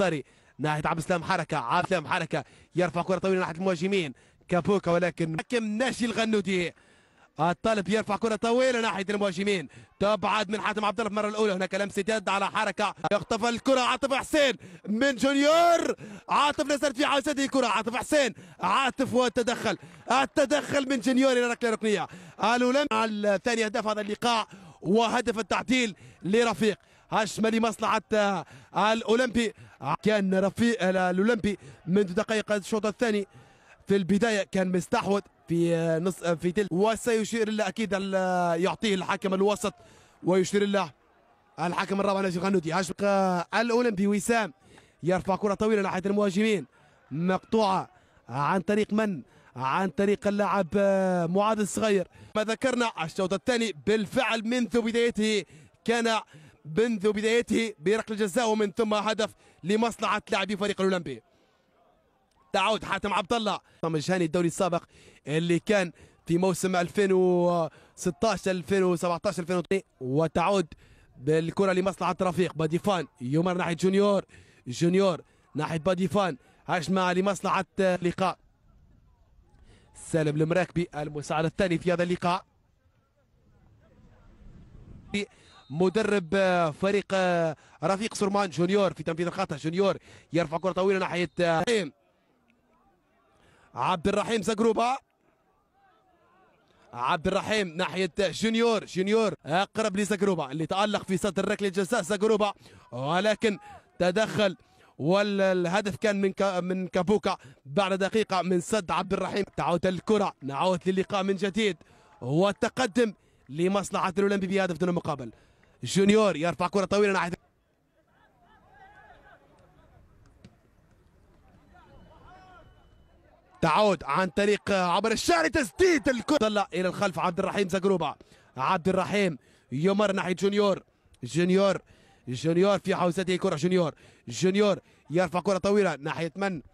اليساري ناحيه عبد السلام حركه عبد السلام حركه يرفع كره طويله ناحيه المهاجمين كابوكا ولكن حكم ناشي الغنودي الطالب يرفع كره طويله ناحيه المهاجمين تبعد من حاتم عبد الله المره الاولى هناك لمسه يد على حركه يخطف الكره عاطف حسين من جونيور عاطف نزل في هذه الكرة عاطف حسين عاطف والتدخل التدخل من جونيور الى ركله ركنيه الولم الثاني هدف هذا اللقاء وهدف التعديل لرفيق الشمالي لمصلحة آه، الأولمبي كان رفيق الأولمبي منذ دقائق الشوط الثاني في البداية كان مستحوذ في آه، نص آه، في تل وسيشير له أكيد يعطيه الحكم الوسط ويشير له الحكم الرابع نجي الغنودي عشق الأولمبي وسام يرفع كرة طويلة ناحية المهاجمين مقطوعة عن طريق من عن طريق اللاعب معاذ الصغير ما ذكرنا الشوط الثاني بالفعل منذ بدايته كان منذ بدايته بركل الجزاء ومن ثم هدف لمصلحه لاعبي فريق الاولمبي تعود حاتم عبد الله مجاني الدوري السابق اللي كان في موسم 2016 2017 2002 وتعود بالكره لمصلحه رفيق باديفان يمر ناحيه جونيور جونيور ناحيه باديفان هجمه لمصلحه اللقاء سالم المراكبي المساعد الثاني في هذا اللقاء مدرب فريق رفيق سرمان جونيور في تنفيذ الخطا جونيور يرفع كره طويله ناحيه عبد الرحيم زقروبا عبد الرحيم ناحيه جونيور جونيور اقرب لزقروبا اللي تالق في صدر ركله الجزاء زقروبا ولكن تدخل والهدف كان من من كابوكا بعد دقيقه من سد عبد الرحيم تعود الكره نعود للقاء من جديد والتقدم لمصلحه الاولمبي بهدف دون مقابل جونيور يرفع كرة طويلة ناحية تعود عن طريق عبر الشارع تسديد الكرة ظل إلى الخلف عبد الرحيم زقروبة عبد الرحيم يمر ناحية جونيور جونيور جونيور في حوزته كرة جونيور جونيور يرفع كرة طويلة ناحية من